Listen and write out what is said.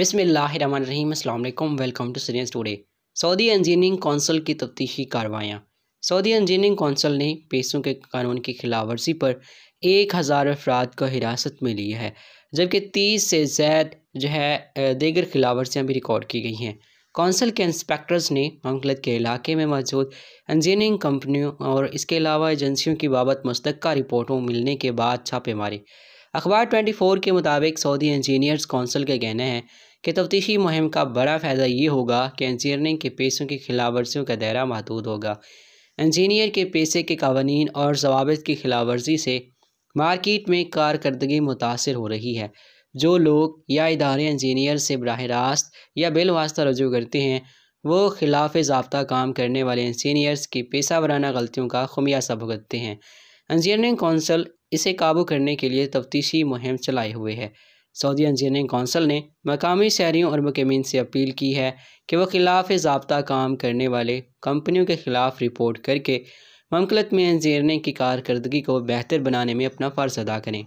बिसमीम welcome to Syrian today Saudi engineering council की तफ्तीशी कार्रवाइयाँ सऊदी इंजीनियरिंग कौंसिल ने पेशों के कानून की खिलाफ वर्जी पर एक हज़ार अफराद को हिरासत में लिया है जबकि तीस से जैद जो है दीगर खिलाफ वर्जियाँ भी रिकॉर्ड की गई हैं कौंसिल के इंस्पेक्टर्स ने मंगलत के इलाके में मौजूद इंजीनियरिंग कंपनियों और इसके अलावा एजेंसियों की बाबत मुस्तक रिपोर्टों मिलने के बाद छापे मारे अखबार 24 के मुताबिक सऊदी इंजीनियर्स कौंसल का कहना है कि तफ्तीशी मुहिम का बड़ा फ़ायदा ये होगा कि इंजीनियरिंग के पेशों की वर्जियों का दायरा महदूद होगा इंजीनियर के पेशे के कवानीन और जवाब की वर्जी से मार्केट में कारकर्दगी मुतासर हो रही है जो लोग या इदारे इंजीनियर से बरह रास्त या बिल वास्ता रजू करते हैं वो खिलाफ जबता काम करने वाले इंजीनियर्स की पेशा वराना गलतियों का खुमियासा भुगतते हैं इंजीनियरिंग कौंसल इसे काबू करने के लिए तफ्तीशी मुहिम चलाए हुए है सऊदी इंजीनियरिंग कौंसल ने मकामी शहरीों और मकमीन से अपील की है कि वह खिलाफ जबता काम करने वाले कंपनियों के ख़िलाफ़ रिपोर्ट करके ममकलत में इंजीनियरिंग की कारकर्दगी को बेहतर बनाने में अपना फ़र्ज़ अदा करें